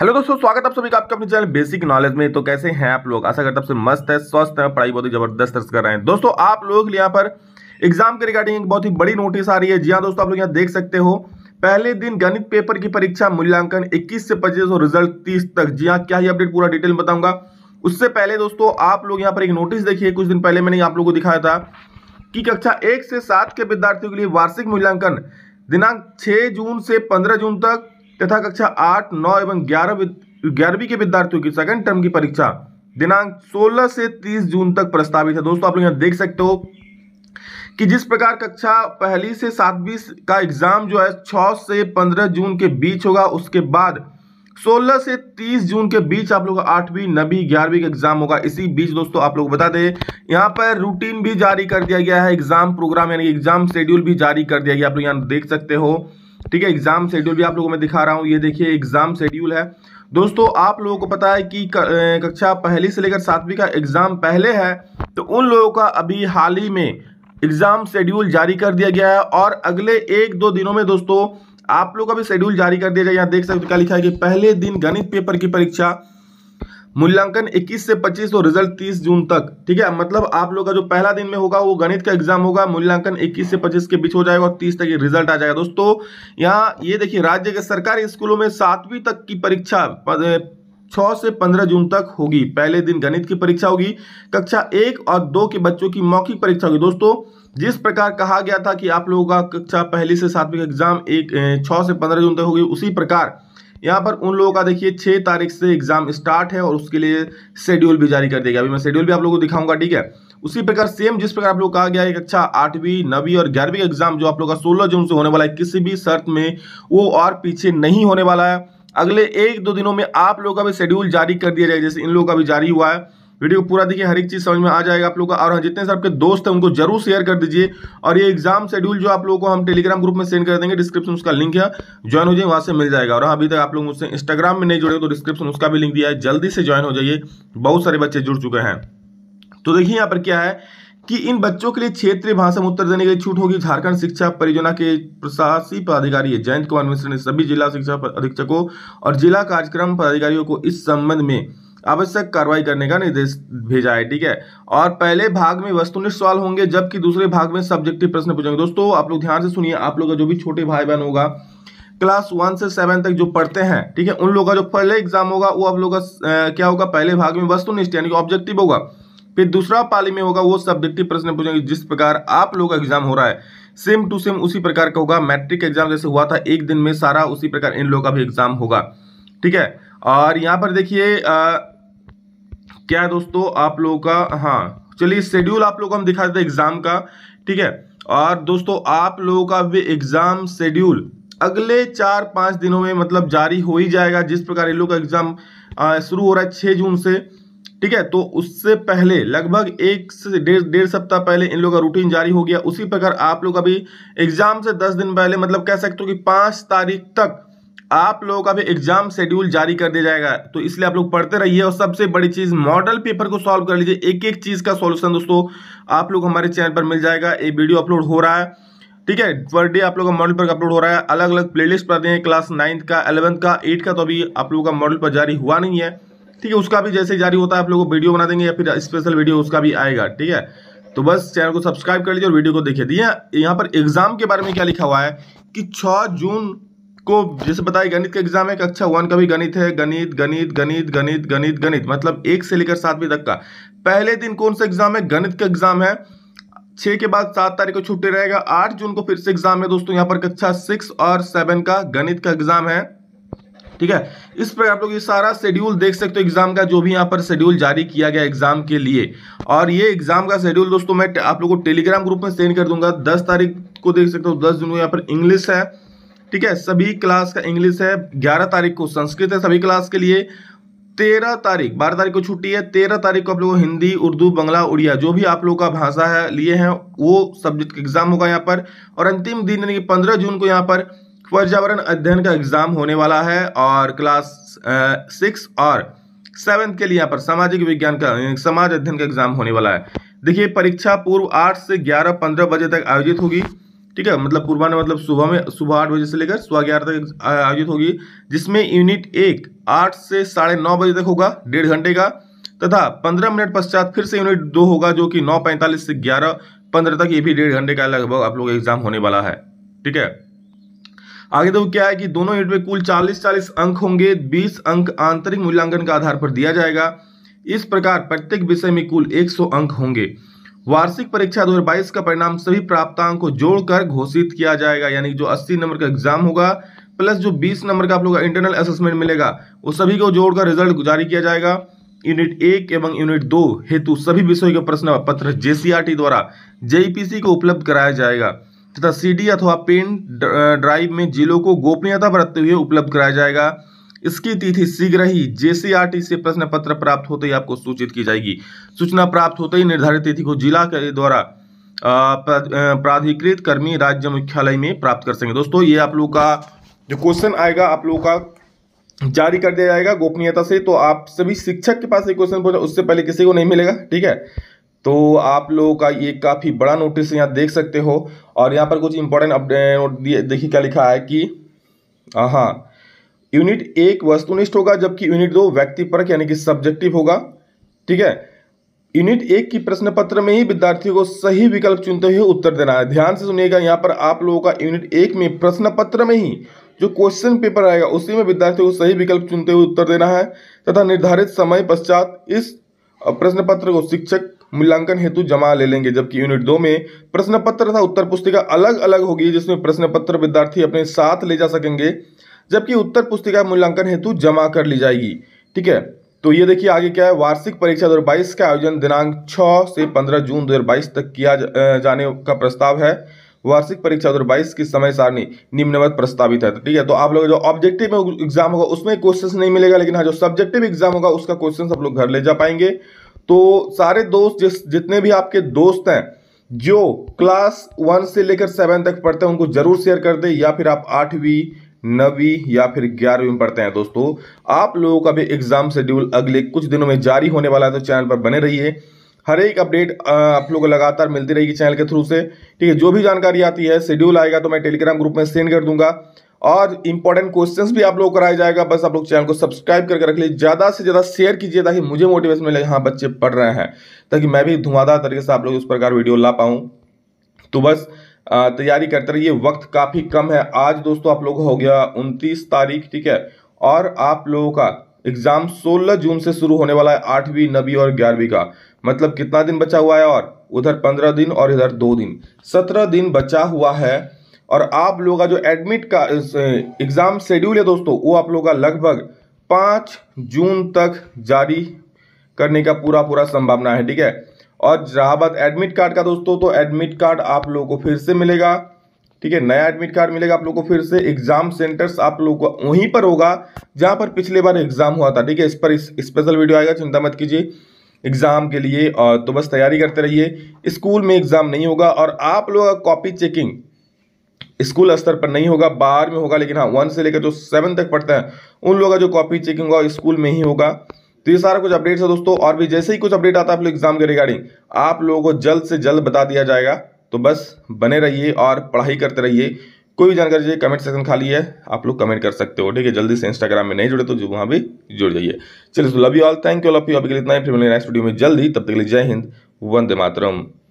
hello दोस्तों स्वागत आप सभी का आपके अपने चैनल बेसिक नॉलेज में तो कैसे हैं आप लोग आशा करता आपसे मस्त है स्वस्थ है पढ़ाई बहुत ही जबरदस्त कर रहे हैं दोस्तों आप लोग यहाँ पर एग्जाम के रिगार्डिंग एक बहुत ही बड़ी नोटिस आ रही है जी हाँ दोस्तों आप लोग यहाँ देख सकते हो पहले दिन गणित पेपर की परीक्षा मूल्यांकन इक्कीस से पच्चीस और रिजल्ट तीस तक जी हाँ क्या ही अपडेट पूरा डिटेल बताऊंगा उससे पहले दोस्तों आप लोग यहाँ पर एक नोटिस देखिए कुछ दिन पहले मैंने आप लोगों को दिखाया था कि कक्षा एक से सात के विद्यार्थियों के लिए वार्षिक मूल्यांकन दिनांक छह जून से पंद्रह जून तक तथा कक्षा आठ नौ एवं ग्यारह ग्यारहवीं के विद्यार्थियों की सेकंड टर्म की परीक्षा दिनांक 16 से 30 जून तक प्रस्तावित है दोस्तों आप लोग यहाँ देख सकते हो कि जिस प्रकार कक्षा पहली से सातवीं का एग्जाम जो है 6 से 15 जून के बीच होगा उसके बाद 16 से 30 जून के बीच आप लोग आठवीं नवी ग्यारहवीं का एग्जाम होगा इसी बीच दोस्तों आप लोग बता दें यहाँ पर रूटीन भी जारी कर दिया गया है एग्जाम प्रोग्राम यानी एग्जाम शेड्यूल भी जारी कर दिया गया आप लोग यहाँ देख सकते हो ठीक है एग्जाम शेड्यूल भी आप लोगों में दिखा रहा हूँ ये देखिए एग्जाम शेड्यूल है दोस्तों आप लोगों को पता है कि कक्षा पहली से लेकर सातवीं का एग्जाम पहले है तो उन लोगों का अभी हाल ही में एग्जाम शेड्यूल जारी कर दिया गया है और अगले एक दो दिनों में दोस्तों आप लोग का भी शेड्यूल जारी कर दिया गया यहाँ देख सकते क्या लिखा है कि पहले दिन गणित पेपर की परीक्षा मूल्यांकन 21 से 25 और रिजल्ट 30 जून तक ठीक है मतलब आप लोग का जो पहला दिन में होगा वो गणित का एग्जाम होगा मूल्यांकन 21 से 25 के बीच हो जाएगा और 30 तक ये रिजल्ट आ जाएगा दोस्तों यहाँ ये देखिए राज्य के सरकारी स्कूलों में सातवीं तक की परीक्षा छः से पंद्रह जून तक होगी पहले दिन गणित की परीक्षा होगी कक्षा एक और दो के बच्चों की मौखिक परीक्षा होगी दोस्तों जिस प्रकार कहा गया था कि आप लोगों का कक्षा पहली से सातवीं का एग्जाम एक छः से पंद्रह जून तक होगी उसी प्रकार यहाँ पर उन लोगों का देखिए छः तारीख से एग्जाम स्टार्ट है और उसके लिए शेड्यूल भी जारी कर दिया गया अभी मैं शेड्यूल भी आप लोगों को दिखाऊंगा ठीक है उसी प्रकार सेम जिस प्रकार आप लोग कहा गया है अच्छा आठवीं नवीं और ग्यारहवीं एग्जाम जो आप लोग का सोलह जून से होने वाला है किसी भी शर्त में वो और पीछे नहीं होने वाला है अगले एक दो दिनों में आप लोगों का भी शेड्यूल जारी कर दिया जाएगा जैसे इन लोगों का भी जारी हुआ है वीडियो पूरा देखिए हर एक चीज़ समझ में आ जाएगा आप लोग का और हाँ जितने से आपके दोस्त हैं उनको जरूर शेयर कर दीजिए और ये एग्जाम शेड्यूल जो आप लोगों को हम टेलीग्राम ग्रुप में सेंड कर देंगे डिस्क्रिप्शन उसका लिंक है ज्वाइन हो जाए वहां से मिल जाएगा और हाँ अभी तक आप लोग मुझसे इंस्टाग्राम में नहीं जुड़े तो डिस्क्रिप्शन उसका भी लिंक दिया है जल्दी से ज्वाइन हो जाइए बहुत सारे बच्चे जुड़ चुके हैं तो देखिए यहाँ पर क्या है कि इन बच्चों के लिए क्षेत्रीय भाषा में उत्तर देने की छूट होगी झारखंड शिक्षा परियोजना के प्रशासी पदाधिकारी जयंत कुमार मिश्र ने सभी जिला शिक्षा अधीक्षकों और जिला कार्यक्रम पदाधिकारियों को इस संबंध में आवश्यक कार्रवाई करने का निर्देश भेजा है ठीक है और पहले भाग में वस्तुनिष्ठ सवाल होंगे जबकि दूसरे भाग में सब्जेक्टिव प्रश्न पूछेंगे दोस्तों आप लोग ध्यान से सुनिए आप लोग का जो भी छोटे भाई बहन होगा क्लास वन से सेवन तक जो पढ़ते हैं ठीक है उन लोगों का जो पहले एग्जाम होगा वो आप लोग का क्या होगा पहले भाग में वस्तुनिष्ठ यानी कि ऑब्जेक्टिव होगा फिर दूसरा पाली में होगा वो सब्जेक्टिव प्रश्न पूछेंगे जिस प्रकार आप लोग का एग्जाम हो रहा है सेम टू सेम उसी प्रकार का होगा मैट्रिक एग्जाम जैसे हुआ था एक दिन में सारा उसी प्रकार इन लोगों का भी एग्जाम होगा ठीक है और यहाँ पर देखिए क्या है दोस्तों आप लोगों का हाँ चलिए शेड्यूल आप लोगों को हम दिखा देते एग्जाम का ठीक है और दोस्तों आप लोगों का भी एग्जाम शेड्यूल अगले चार पाँच दिनों में मतलब जारी हो ही जाएगा जिस प्रकार इन लोग का एग्जाम शुरू हो रहा है छः जून से ठीक है तो उससे पहले लगभग एक से डेढ़ डेढ़ सप्ताह पहले इन लोग का रूटीन जारी हो गया उसी प्रकार आप लोग अभी एग्जाम से दस दिन पहले मतलब कह सकते हो कि पाँच तारीख तक आप लोगों का भी एग्जाम शेड्यूल जारी कर दिया जाएगा तो इसलिए आप लोग पढ़ते रहिए और सबसे बड़ी चीज़ मॉडल पेपर को सॉल्व कर लीजिए एक एक चीज़ का सॉल्यूशन दोस्तों आप लोग हमारे चैनल पर मिल जाएगा ये वीडियो अपलोड हो रहा है ठीक है पर डे आप लोग का मॉडल पर अपलोड हो रहा है अलग अलग प्ले लिस्ट पर देंगे क्लास नाइन्थ का एलेवंथ का एट का तो अभी आप लोगों का मॉडल पर जारी हुआ नहीं है ठीक है उसका भी जैसे जारी होता है आप लोग को वीडियो बना देंगे या फिर स्पेशल वीडियो उसका भी आएगा ठीक है तो बस चैनल को सब्सक्राइब कर लीजिए और वीडियो को देखिए यहाँ पर एग्जाम के बारे में क्या लिखा हुआ है कि 6 जून को जैसे बताया गणित का एग्जाम है कक्षा वन का भी गणित है गणित गणित गणित गणित गणित गणित मतलब एक से लेकर सातवीं तक का पहले दिन कौन सा एग्जाम है गणित का एग्जाम है छः के बाद सात तारीख को छुट्टी रहेगा आठ जून को फिर से एग्जाम है दोस्तों यहाँ पर कक्षा अच्छा सिक्स और सेवन का गणित का एग्जाम है ठीक है इस पर आप लोग ये सारा शेड्यूल देख सकते हो एग्जाम का जो भी यहाँ पर शेड्यूल जारी किया गया एग्जाम के लिए और ये एग्जाम का शेड्यूल दोस्तों मैं आप लोगों को टेलीग्राम ग्रुप में सेंड कर दूंगा दस तारीख को देख सकते हो दस जून को यहाँ पर इंग्लिश है ठीक है सभी क्लास का इंग्लिश है ग्यारह तारीख को संस्कृत है सभी क्लास के लिए तेरह तारीख बारह तारीख को छुट्टी है तेरह तारीख को आप लोगों को हिंदी उर्दू बंगला उड़िया जो भी आप लोगों का भाषा है लिए हैं वो सब्जेक्ट का एग्जाम होगा यहाँ पर और अंतिम दिन यानी कि पंद्रह जून को यहाँ पर पर्यावरण अध्ययन का एग्जाम होने वाला है और क्लास सिक्स और सेवन्थ के लिए यहाँ पर सामाजिक विज्ञान का समाज अध्ययन का एग्जाम होने वाला है देखिए परीक्षा पूर्व आठ से ग्यारह पंद्रह बजे तक आयोजित होगी ठीक है मतलब पूर्वान मतलब सुबह में सुबह आठ बजे से लेकर सुबह ग्यारह तक आयोजित होगी जिसमें यूनिट एक आठ से साढ़े नौ बजे तक होगा डेढ़ घंटे का तथा पंद्रह मिनट पश्चात फिर से यूनिट दो होगा जो कि नौ पैंतालीस से ग्यारह पंद्रह तक ये भी डेढ़ घंटे का लगभग आप लोग एग्जाम होने वाला है ठीक है आगे तो क्या है कि दोनों यूनिट में कुल चालीस चालीस अंक होंगे बीस अंक आंतरिक मूल्यांकन के आधार पर दिया जाएगा इस प्रकार प्रत्येक विषय में कुल एक अंक होंगे वार्षिक परीक्षा 2022 का परिणाम सभी प्राप्तांक को जोड़कर घोषित किया जाएगा यानी जो 80 नंबर का एग्जाम होगा प्लस जो 20 नंबर का आप लोग का इंटरनल असेसमेंट मिलेगा वो सभी को जोड़कर रिजल्ट जारी किया जाएगा यूनिट एक एवं यूनिट दो हेतु सभी विषयों के प्रश्न पत्र जेसीआरटी द्वारा जेईपीसी e को उपलब्ध कराया जाएगा तथा सीडी अथवा पेन ड्राइव में जिलों को गोपनीयता बरतते हुए उपलब्ध कराया जाएगा इसकी तिथि शीघ्र ही जेसीआरटी से प्रश्न पत्र प्राप्त होते ही आपको सूचित की जाएगी सूचना प्राप्त होते ही निर्धारित तिथि को जिला के द्वारा प्राधिकृत कर्मी राज्य मुख्यालय में प्राप्त कर सकेंगे दोस्तों ये आप लोग का जो क्वेश्चन आएगा आप लोग का जारी कर दिया जाएगा गोपनीयता से तो आप सभी शिक्षक के पास ये क्वेश्चन पूछा उससे पहले किसी को नहीं मिलेगा ठीक है तो आप लोगों का ये काफ़ी बड़ा नोटिस यहाँ देख सकते हो और यहाँ पर कुछ इंपॉर्टेंट अपडेट देखिए क्या लिखा है कि हाँ यूनिट एक वस्तुनिष्ठ होगा जबकि यूनिट दो व्यक्तिपरक यानी कि सब्जेक्टिव होगा ठीक है यूनिट एक की प्रश्न पत्र में ही विद्यार्थियों को सही विकल्प चुनते हुए उत्तर देना है ध्यान से सुनिएगा यहाँ पर आप लोगों का यूनिट एक में प्रश्न पत्र में ही जो क्वेश्चन पेपर आएगा उसी में विद्यार्थियों को सही विकल्प चुनते हुए उत्तर देना है तथा निर्धारित समय पश्चात इस प्रश्न पत्र को शिक्षक मूल्यांकन हेतु जमा ले लेंगे जबकि यूनिट दो में प्रश्न पत्र तथा उत्तर पुस्तिका अलग अलग होगी जिसमें प्रश्न पत्र विद्यार्थी अपने साथ ले जा सकेंगे जबकि उत्तर पुस्तिका मूल्यांकन हेतु जमा कर ली जाएगी ठीक है तो ये देखिए आगे क्या है वार्षिक परीक्षा 2022 का आयोजन दिनांक 6 से 15 जून 2022 तक किया जाने का प्रस्ताव है वार्षिक परीक्षा 2022 की समय सारणी निम्नवत प्रस्तावित है ठीक है तो आप लोग जो ऑब्जेक्टिव में एग्जाम होगा उसमें क्वेश्चन नहीं मिलेगा लेकिन हाँ जो सब्जेक्टिव एग्जाम होगा उसका क्वेश्चन आप लोग घर ले जा पाएंगे तो सारे दोस्त जिस जितने भी आपके दोस्त हैं जो क्लास वन से लेकर सेवन तक पढ़ते हैं उनको जरूर शेयर कर दे या फिर आप आठवीं नवी या फिर ग्यारहवीं में पढ़ते हैं दोस्तों आप लोगों का भी एग्जाम शेड्यूल अगले कुछ दिनों में जारी होने वाला है तो चैनल पर बने रहिए हर एक अपडेट आप लोगों को लगातार मिलती रहेगी चैनल के थ्रू से ठीक है जो भी जानकारी आती है शेड्यूल आएगा तो मैं टेलीग्राम ग्रुप में सेंड कर दूंगा और इंपॉर्टेंट क्वेश्चंस भी आप लोग कराया जाएगा बस आप लोग चैनल को सब्सक्राइब करके रख लीजिए ज़्यादा से ज़्यादा शेयर कीजिए ताकि मुझे मोटिवेशन मिले हाँ बच्चे पढ़ रहे हैं ताकि मैं भी धुआंधार तरीके से आप लोग उस प्रकार वीडियो ला पाऊँ तो बस तैयारी करते रहिए वक्त काफ़ी कम है आज दोस्तों आप लोगों का हो गया उनतीस तारीख ठीक है और आप लोगों का एग्जाम 16 जून से शुरू होने वाला है आठवीं नवी और ग्यारहवीं का मतलब कितना दिन बचा हुआ है और उधर पंद्रह दिन और इधर दो दिन सत्रह दिन बचा हुआ है और आप लोगों का जो एडमिट का एग्ज़ाम शेड्यूल है दोस्तों वो आप लोगों का लगभग पाँच जून तक जारी करने का पूरा पूरा संभावना है ठीक है और जहाँ बात एडमिट कार्ड का दोस्तों तो एडमिट कार्ड आप लोगों को फिर से मिलेगा ठीक है नया एडमिट कार्ड मिलेगा आप लोगों को फिर से एग्जाम सेंटर्स आप लोगों को वहीं पर होगा जहाँ पर पिछले बार एग्जाम हुआ था ठीक है इस पर स्पेशल वीडियो आएगा चिंता मत कीजिए एग्ज़ाम के लिए और तो बस तैयारी करते रहिए स्कूल में एग्ज़ाम नहीं होगा और आप लोगों का कॉपी चेकिंग स्कूल स्तर पर नहीं होगा बाहर में होगा लेकिन हाँ वन से लेकर जो सेवन तक पढ़ते हैं उन लोगों का जो कॉपी चेकिंग होगा स्कूल में ही होगा तो ये सारा कुछ अपडेट्स है दोस्तों और भी जैसे ही कुछ अपडेट आता है आप लोग एग्जाम के रिगार्डिंग आप लोगों को जल्द से जल्द बता दिया जाएगा तो बस बने रहिए और पढ़ाई करते रहिए कोई भी जानकारी चाहिए कमेंट सेक्शन खाली है आप लोग कमेंट कर सकते हो ठीक है जल्दी से इंस्टाग्राम में नहीं जुड़े तो जो वहाँ भी जुड़ जाइए चलिए love you all thank you love you अभी के लिए इतना ही फिर मिलेंगे नेक्स्ट वीडियो में जल्दी तब तक के लिए जय हिंद वंदे मातरम